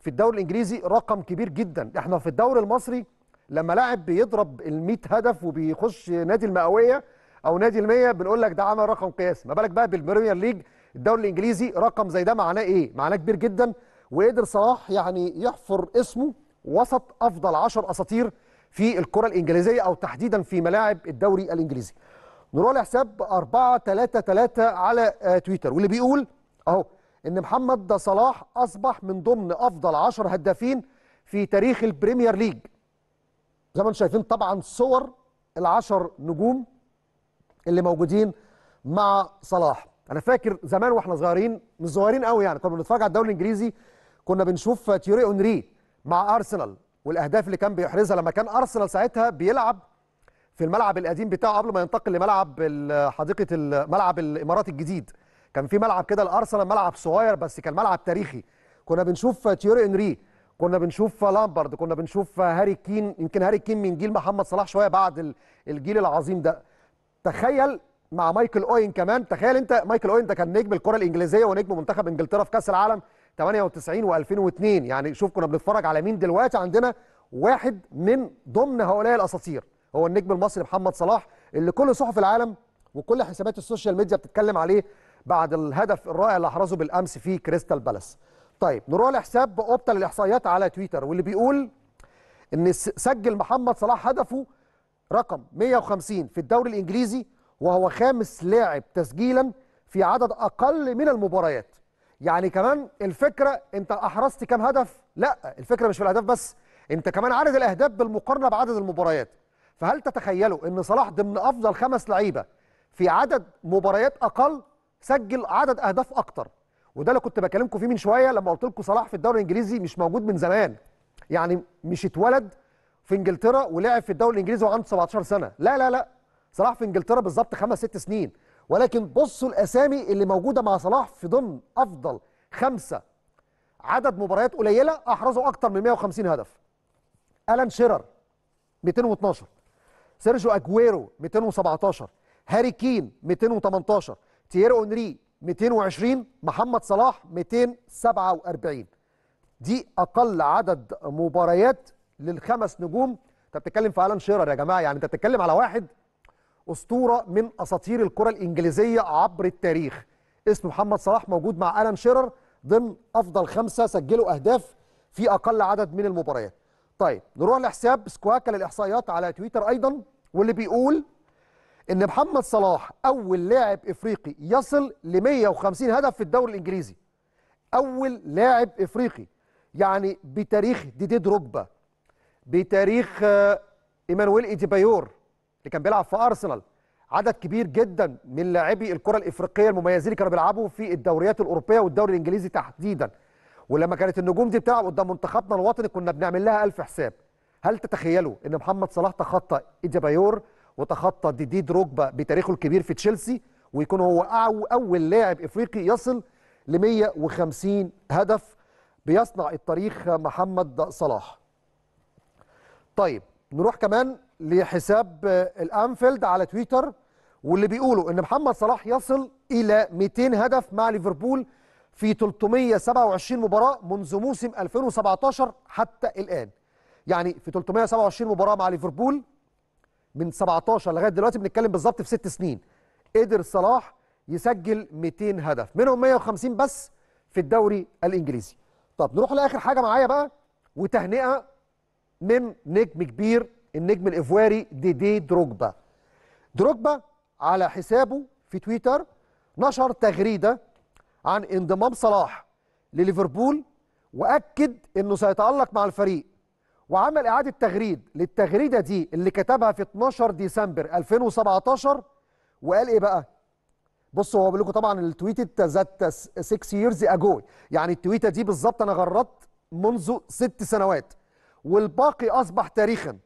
[SPEAKER 1] في الدوري الانجليزي رقم كبير جدا احنا في الدوري المصري لما لاعب بيضرب ال100 هدف وبيخش نادي المئويه او نادي ال100 بنقول لك ده عمل رقم قياسي ما بالك بقى بالبريمير ليج الدوري الانجليزي رقم زي ده معناه ايه معناه كبير جدا وقدر صلاح يعني يحفر اسمه وسط افضل 10 اساطير في الكره الانجليزيه او تحديدا في ملاعب الدوري الانجليزي. نروح لحساب 4 3 3 على آه، تويتر واللي بيقول اهو ان محمد صلاح اصبح من ضمن افضل 10 هدافين في تاريخ البريمير ليج. زي ما انتم شايفين طبعا صور العشر نجوم اللي موجودين مع صلاح. انا فاكر زمان واحنا صغيرين مش صغيرين قوي يعني كنا بنتفرج على الدوري الانجليزي كنا بنشوف تيوري اونري مع ارسنال والاهداف اللي كان بيحرزها لما كان ارسنال ساعتها بيلعب في الملعب القديم بتاعه قبل ما ينتقل لملعب حديقه ملعب الامارات الجديد كان في ملعب كده الارسنال ملعب صغير بس كان ملعب تاريخي كنا بنشوف تيوري اونري كنا بنشوف لامبرد كنا بنشوف هاري كين يمكن هاري كين من جيل محمد صلاح شويه بعد الجيل العظيم ده تخيل مع مايكل اوين كمان تخيل انت مايكل اوين ده كان نجم الكره الانجليزيه ونجم منتخب انجلترا في كاس العالم 98 و2002 يعني شوف كنا بنتفرج على مين دلوقتي عندنا واحد من ضمن هؤلاء الاساطير هو النجم المصري محمد صلاح اللي كل صحف العالم وكل حسابات السوشيال ميديا بتتكلم عليه بعد الهدف الرائع اللي احرزه بالامس في كريستال بالاس طيب نروح لحساب اوبتا للاحصائيات على تويتر واللي بيقول ان سجل محمد صلاح هدفه رقم 150 في الدوري الانجليزي وهو خامس لاعب تسجيلا في عدد اقل من المباريات يعني كمان الفكره انت احرزت كام هدف لا الفكره مش في الاهداف بس انت كمان عدد الاهداف بالمقارنه بعدد المباريات فهل تتخيلوا ان صلاح ضمن افضل خمس لعيبه في عدد مباريات اقل سجل عدد اهداف اكتر وده اللي كنت بكلمكم فيه من شويه لما قلت لكم صلاح في الدوري الانجليزي مش موجود من زمان يعني مش اتولد في انجلترا ولعب في الدوري الانجليزي وعنده 17 سنه لا لا لا صلاح في انجلترا بالظبط خمس ست سنين ولكن بصوا الاسامي اللي موجوده مع صلاح في ضمن افضل خمسه عدد مباريات قليله احرزوا اكتر من 150 هدف الان شيرر 212 سيرجيو اجويرو 217 هاري كين 218 تيير اونري 220 محمد صلاح 247 دي اقل عدد مباريات للخمس نجوم انت بتتكلم في الان شيرر يا جماعه يعني انت بتتكلم على واحد اسطوره من اساطير الكره الانجليزيه عبر التاريخ اسم محمد صلاح موجود مع الان شيرر ضمن افضل خمسه سجلوا اهداف في اقل عدد من المباريات طيب نروح لحساب سكواكا للاحصائيات على تويتر ايضا واللي بيقول ان محمد صلاح اول لاعب افريقي يصل ل 150 هدف في الدوري الانجليزي اول لاعب افريقي يعني بتاريخ ديديد ركبه بتاريخ ايمانويل ايديبايور اللي كان بيلعب في ارسنال عدد كبير جدا من لاعبي الكره الافريقيه المميزين اللي كانوا بيلعبوا في الدوريات الاوروبيه والدوري الانجليزي تحديدا ولما كانت النجوم دي بتلعب قدام منتخبنا الوطني كنا بنعمل لها ألف حساب هل تتخيلوا ان محمد صلاح تخطى ايجابايور وتخطى ديدي دروجبا بتاريخه الكبير في تشيلسي ويكون هو اول لاعب افريقي يصل ل 150 هدف بيصنع التاريخ محمد صلاح طيب نروح كمان لحساب الانفيلد على تويتر واللي بيقولوا ان محمد صلاح يصل الى 200 هدف مع ليفربول في 327 مباراه منذ موسم 2017 حتى الان يعني في 327 مباراه مع ليفربول من 17 لغايه دلوقتي بنتكلم بالظبط في ست سنين قدر صلاح يسجل 200 هدف منهم 150 بس في الدوري الانجليزي طب نروح لاخر حاجه معايا بقى وتهنئه من نجم كبير النجم الإفواري ديدي دروجبا دروجبا على حسابه في تويتر نشر تغريدة عن انضمام صلاح لليفربول وأكد أنه سيتألق مع الفريق وعمل إعادة تغريد للتغريدة دي اللي كتبها في 12 ديسمبر 2017 وقال إيه بقى؟ بصوا هو بيقول لكم طبعا التويت ذات 6 ييرز اجو يعني التويته دي بالظبط انا غردت منذ ست سنوات والباقي اصبح تاريخا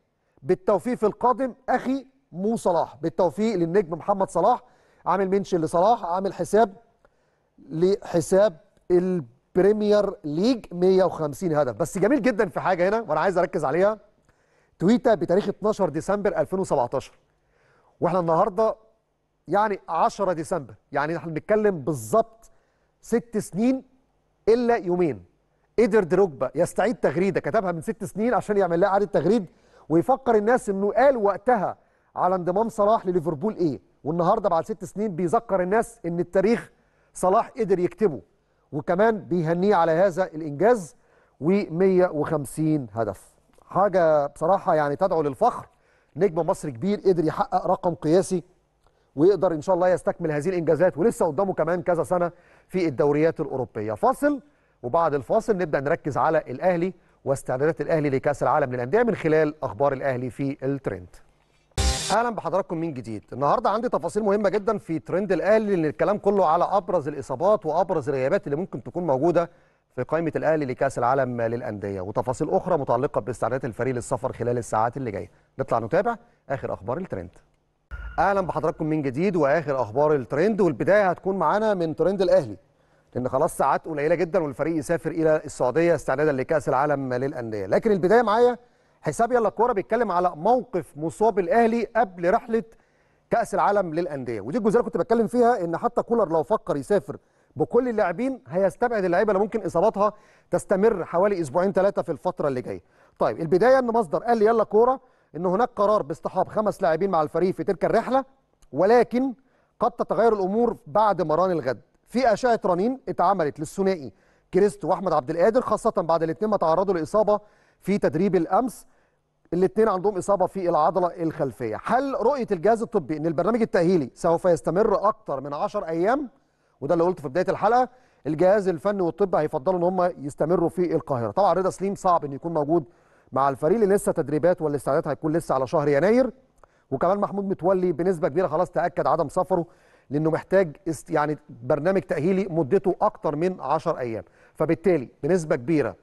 [SPEAKER 1] بالتوفيق في القادم اخي مو صلاح بالتوفيق للنجم محمد صلاح عامل منشن لصلاح عامل حساب لحساب البريمير ليج 150 هدف بس جميل جدا في حاجه هنا وانا عايز اركز عليها تويته بتاريخ 12 ديسمبر 2017 واحنا النهارده يعني 10 ديسمبر يعني احنا بنتكلم بالظبط ست سنين الا يومين قدر دروجبا يستعيد تغريده كتبها من ست سنين عشان يعمل لها اعاده تغريد ويفكر الناس انه قال وقتها على انضمام صلاح لليفربول ايه والنهارده بعد ست سنين بيذكر الناس ان التاريخ صلاح قدر يكتبه وكمان بيهنيه على هذا الانجاز و150 هدف حاجه بصراحه يعني تدعو للفخر نجم مصر كبير قدر يحقق رقم قياسي ويقدر ان شاء الله يستكمل هذه الانجازات ولسه قدامه كمان كذا سنه في الدوريات الاوروبيه فاصل وبعد الفاصل نبدا نركز على الاهلي واستعدادات الاهلي لكاس العالم للانديه من خلال اخبار الاهلي في الترند. اهلا بحضراتكم من جديد النهارده عندي تفاصيل مهمه جدا في ترند الاهلي لان الكلام كله على ابرز الاصابات وابرز الغيابات اللي ممكن تكون موجوده في قائمه الاهلي لكاس العالم للانديه وتفاصيل اخرى متعلقه باستعدادات الفريق للسفر خلال الساعات اللي جايه نطلع نتابع اخر اخبار الترند اهلا بحضراتكم من جديد واخر اخبار الترند والبدايه هتكون معانا من ترند الاهلي لان خلاص ساعات قليله جدا والفريق يسافر الى السعوديه استعدادا لكاس العالم للانديه لكن البدايه معايا حساب يلا الكوره بيتكلم على موقف مصاب الاهلي قبل رحله كاس العالم للانديه ودي الجزئيه اللي كنت بتكلم فيها ان حتى كولر لو فكر يسافر بكل اللاعبين هيستبعد اللعيبه اللي ممكن اصاباتها تستمر حوالي اسبوعين ثلاثه في الفتره اللي جايه طيب البدايه ان مصدر قال لي يلا كوره ان هناك قرار باصطحاب خمس لاعبين مع الفريق في تلك الرحله ولكن قد تتغير الامور بعد مران الغد في اشعه رنين اتعملت للثنائي كريستو واحمد عبد القادر خاصه بعد الاثنين ما تعرضوا لاصابه في تدريب الامس الاثنين عندهم اصابه في العضله الخلفيه هل رؤيه الجهاز الطبي ان البرنامج التاهيلي سوف يستمر اكتر من 10 ايام وده اللي قلته في بدايه الحلقه الجهاز الفني والطبي هيفضلوا ان هم يستمروا في القاهره طبعا رضا سليم صعب ان يكون موجود مع الفريق اللي لسه تدريبات والاستعدادات هيكون لسه على شهر يناير وكمان محمود متولي بنسبه كبيره خلاص تاكد عدم سفره لانه محتاج يعني برنامج تاهيلي مدته اكتر من 10 ايام فبالتالي بنسبه كبيره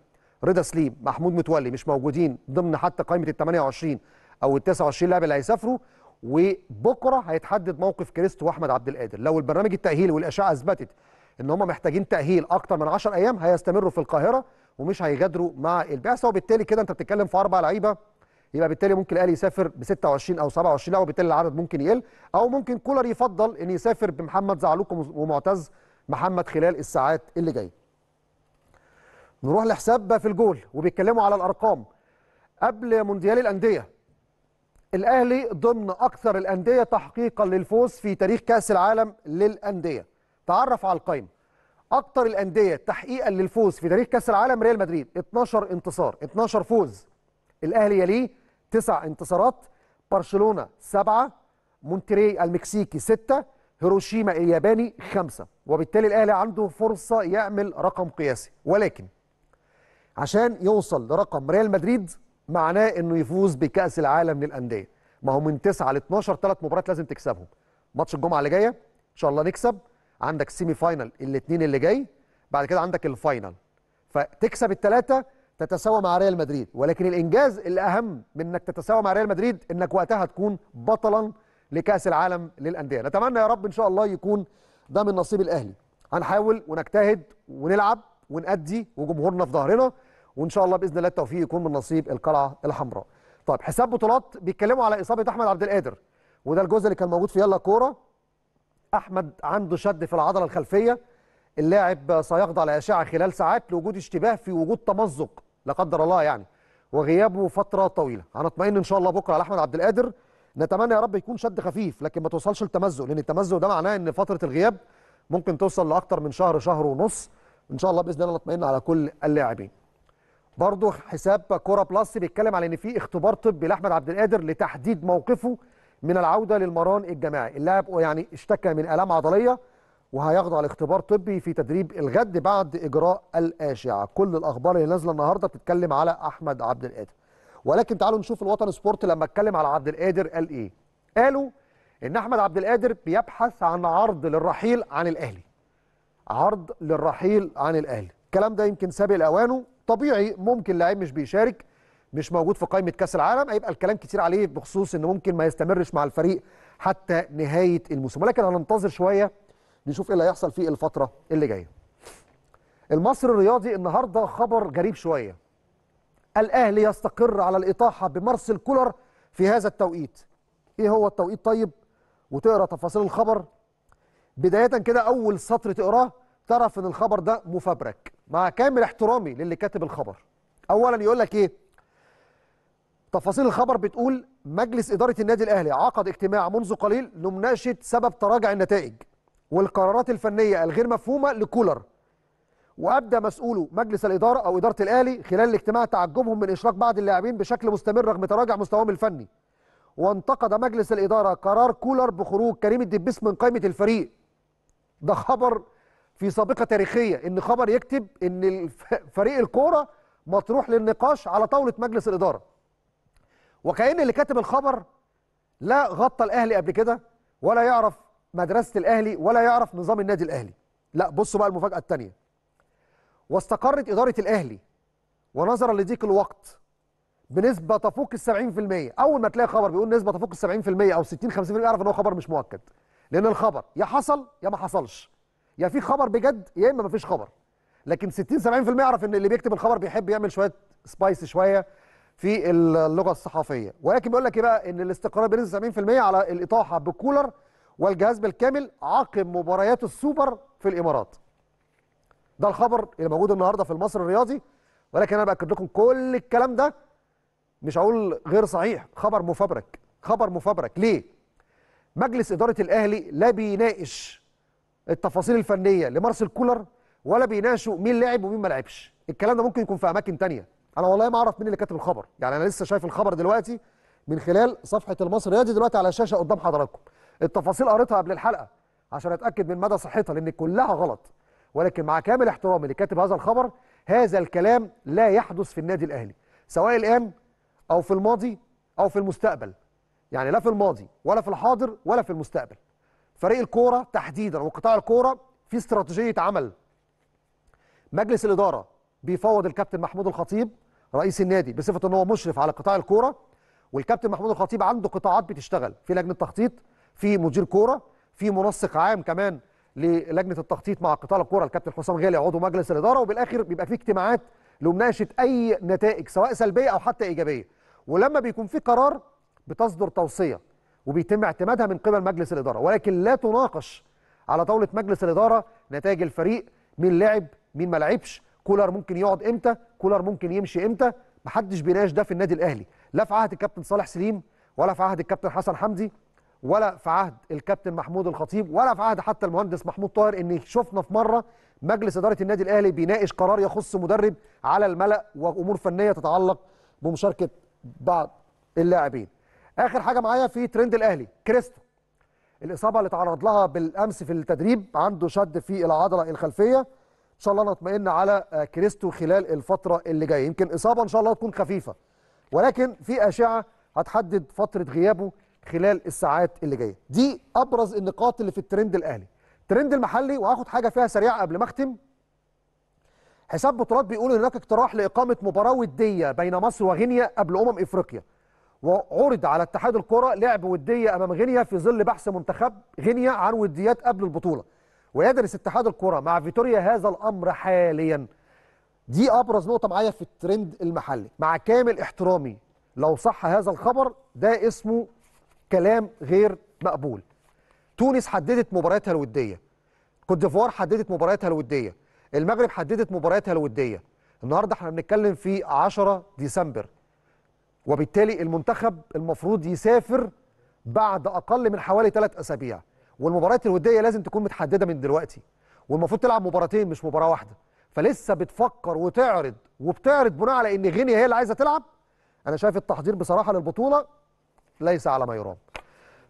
[SPEAKER 1] رضا سليم محمود متولي مش موجودين ضمن حتى قائمه ال 28 او ال 29 لاعب اللي هيسافروا وبكره هيتحدد موقف كريستو واحمد عبد القادر لو البرنامج التاهيلي والاشعه اثبتت ان هم محتاجين تاهيل اكتر من 10 ايام هيستمروا في القاهره ومش هيغادروا مع البعثه وبالتالي كده انت بتتكلم في اربع لعيبه يبقى بالتالي ممكن الاهلي يسافر ب 26 او 27 لاعب وبالتالي العدد ممكن يقل او ممكن كولر يفضل ان يسافر بمحمد زعلوك ومعتز محمد خلال الساعات اللي جايه. نروح لحساب في الجول وبيتكلموا على الارقام قبل مونديال الانديه الاهلي ضمن اكثر الانديه تحقيقا للفوز في تاريخ كاس العالم للانديه. تعرف على القائمه اكثر الانديه تحقيقا للفوز في تاريخ كاس العالم ريال مدريد 12 انتصار 12 فوز الاهلي يليه تسع انتصارات برشلونه سبعه مونتري المكسيكي سته هيروشيما الياباني خمسه وبالتالي الاهلي عنده فرصه يعمل رقم قياسي ولكن عشان يوصل لرقم ريال مدريد معناه انه يفوز بكاس العالم للانديه ما هو من 9 ل 12 ثلاث مباريات لازم تكسبهم ماتش الجمعه اللي جايه ان شاء الله نكسب عندك سيمي فاينل الاثنين اللي جاي بعد كده عندك الفاينل فتكسب الثلاثه تتساوى مع ريال مدريد ولكن الانجاز الاهم من انك تتساوى مع ريال مدريد انك وقتها تكون بطلا لكاس العالم للانديه نتمنى يا رب ان شاء الله يكون ده من نصيب الاهلي هنحاول ونجتهد ونلعب ونأدي وجمهورنا في ظهرنا وان شاء الله باذن الله التوفيق يكون من نصيب القلعه الحمراء طيب حساب بطولات بيتكلموا على اصابه احمد عبد القادر وده الجزء اللي كان موجود في يلا كوره احمد عنده شد في العضله الخلفيه اللاعب سيخضع لاشعه خلال ساعات لوجود اشتباه في وجود تمزق لا قدر الله يعني وغيابه فتره طويله هنطمئن ان شاء الله بكره على احمد عبد القادر نتمنى يا رب يكون شد خفيف لكن ما توصلش لتمزق لان التمزق ده معناه ان فتره الغياب ممكن توصل لاكثر من شهر شهر ونص ان شاء الله باذن الله نطمئن على كل اللاعبين برضه حساب كوره بلس بيتكلم على ان في اختبار طبي لاحمد عبد القادر لتحديد موقفه من العوده للمران الجماعي اللاعب يعني اشتكى من الام عضليه وهيخضع على اختبار طبي في تدريب الغد بعد اجراء الاشعه كل الاخبار اللي نازله النهارده بتتكلم على احمد عبد القادر ولكن تعالوا نشوف الوطن سبورت لما اتكلم على عبد القادر قال ايه قالوا ان احمد عبد القادر بيبحث عن عرض للرحيل عن الاهلي عرض للرحيل عن الاهلي الكلام ده يمكن سابق الاوانه طبيعي ممكن لعيب مش بيشارك مش موجود في قائمه كاس العالم هيبقى الكلام كتير عليه بخصوص ان ممكن ما يستمرش مع الفريق حتى نهايه الموسم ولكن هننتظر شويه نشوف ايه اللي هيحصل في الفتره اللي جايه المصري الرياضي النهارده خبر غريب شويه الاهلي يستقر على الاطاحه بمارسيل كولر في هذا التوقيت ايه هو التوقيت طيب وتقرا تفاصيل الخبر بدايه كده اول سطر تقراه تعرف ان الخبر ده مفبرك مع كامل احترامي للي كاتب الخبر اولا يقول لك ايه تفاصيل الخبر بتقول مجلس اداره النادي الاهلي عقد اجتماع منذ قليل لمناقشه سبب تراجع النتائج والقرارات الفنيه الغير مفهومه لكولر وابدى مسؤوله مجلس الاداره او اداره الاهلي خلال الاجتماع تعجبهم من اشراك بعض اللاعبين بشكل مستمر رغم تراجع مستواهم الفني وانتقد مجلس الاداره قرار كولر بخروج كريم الدبيس من قائمه الفريق ده خبر في سابقه تاريخيه ان خبر يكتب ان فريق الكوره مطروح للنقاش على طاوله مجلس الاداره وكأن اللي كاتب الخبر لا غطى الاهلي قبل كده ولا يعرف مدرسه الاهلي ولا يعرف نظام النادي الاهلي لا بصوا بقى المفاجاه الثانيه واستقرت اداره الاهلي ونظرا لضيق الوقت بنسبه تفوق ال 70% اول ما تلاقي خبر بيقول نسبه تفوق ال 70% او 60 50% اعرف ان هو خبر مش مؤكد لان الخبر يا حصل يا ما حصلش يا في خبر بجد يا اما ما فيش خبر لكن 60 70% اعرف ان اللي بيكتب الخبر بيحب يعمل شويه سبايس شويه في اللغه الصحفيه ولكن بيقول لك ايه بقى ان الاستقرار بنسبه 70% على الاطاحه بكولر والجهاز بالكامل عقب مباريات السوبر في الامارات ده الخبر اللي موجود النهارده في المصري الرياضي ولكن انا باكد لكم كل الكلام ده مش هقول غير صحيح خبر مفبرك خبر مفبرك ليه مجلس اداره الاهلي لا بيناقش التفاصيل الفنيه لمارسيل كولر ولا بيناقشوا مين لعب ومين ما لعبش الكلام ده ممكن يكون في اماكن تانية انا والله ما اعرف مين اللي كاتب الخبر يعني انا لسه شايف الخبر دلوقتي من خلال صفحه المصري الرياضي دلوقتي على الشاشه قدام حضراتكم التفاصيل قريتها قبل الحلقه عشان اتاكد من مدى صحتها لان كلها غلط ولكن مع كامل احترامي لكاتب هذا الخبر هذا الكلام لا يحدث في النادي الاهلي سواء الان او في الماضي او في المستقبل يعني لا في الماضي ولا في الحاضر ولا في المستقبل فريق الكوره تحديدا وقطاع الكوره في استراتيجيه عمل مجلس الاداره بيفوض الكابتن محمود الخطيب رئيس النادي بصفه ان هو مشرف على قطاع الكوره والكابتن محمود الخطيب عنده قطاعات بتشتغل في لجنه تخطيط في مدير كوره في منسق عام كمان للجنه التخطيط مع قطاع الكوره الكابتن حسام غالي عضو مجلس الاداره وبالاخر بيبقى في اجتماعات لمناقشه اي نتائج سواء سلبيه او حتى ايجابيه ولما بيكون في قرار بتصدر توصيه وبيتم اعتمادها من قبل مجلس الاداره ولكن لا تناقش على طاوله مجلس الاداره نتائج الفريق مين لعب مين ما لعبش كولر ممكن يقعد امتى كولر ممكن يمشي امتى محدش بيناقش ده في النادي الاهلي لا في عهد الكابتن صالح سليم ولا في عهد الكابتن حسن حمدي ولا في عهد الكابتن محمود الخطيب ولا في عهد حتى المهندس محمود طاهر ان شفنا في مره مجلس اداره النادي الاهلي بيناقش قرار يخص مدرب على الملا وامور فنيه تتعلق بمشاركه بعض اللاعبين اخر حاجه معايا في ترند الاهلي كريستو الاصابه اللي تعرض لها بالامس في التدريب عنده شد في العضله الخلفيه ان شاء الله نطمئن على كريستو خلال الفتره اللي جايه يمكن اصابه ان شاء الله تكون خفيفه ولكن في اشعه هتحدد فتره غيابه خلال الساعات اللي جايه دي ابرز النقاط اللي في الترند الاهلي الترند المحلي وهاخد حاجه فيها سريعه قبل ما اختم حساب بطولات بيقول ان هناك اقتراح لاقامه مباراه وديه بين مصر وغينيا قبل امم افريقيا وعرض على اتحاد الكره لعب وديه امام غينيا في ظل بحث منتخب غينيا عن وديات قبل البطوله ويدرس اتحاد الكره مع فيتوريا هذا الامر حاليا دي ابرز نقطه معايا في الترند المحلي مع كامل احترامي لو صح هذا الخبر ده اسمه كلام غير مقبول تونس حددت مبارياتها الوديه كوت ديفوار حددت مبارياتها الوديه المغرب حددت مبارياتها الوديه النهارده احنا بنتكلم في 10 ديسمبر وبالتالي المنتخب المفروض يسافر بعد اقل من حوالي 3 اسابيع والمباريات الوديه لازم تكون متحدده من دلوقتي والمفروض تلعب مباراتين مش مباراه واحده فلسه بتفكر وتعرض وبتعرض بناء على ان غينيا هي اللي عايزه تلعب انا شايف التحضير بصراحه للبطوله ليس على ما يرام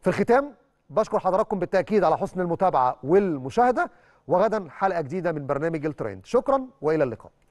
[SPEAKER 1] في الختام بشكر حضراتكم بالتأكيد على حسن المتابعة والمشاهدة وغدا حلقة جديدة من برنامج الترند شكرا وإلى اللقاء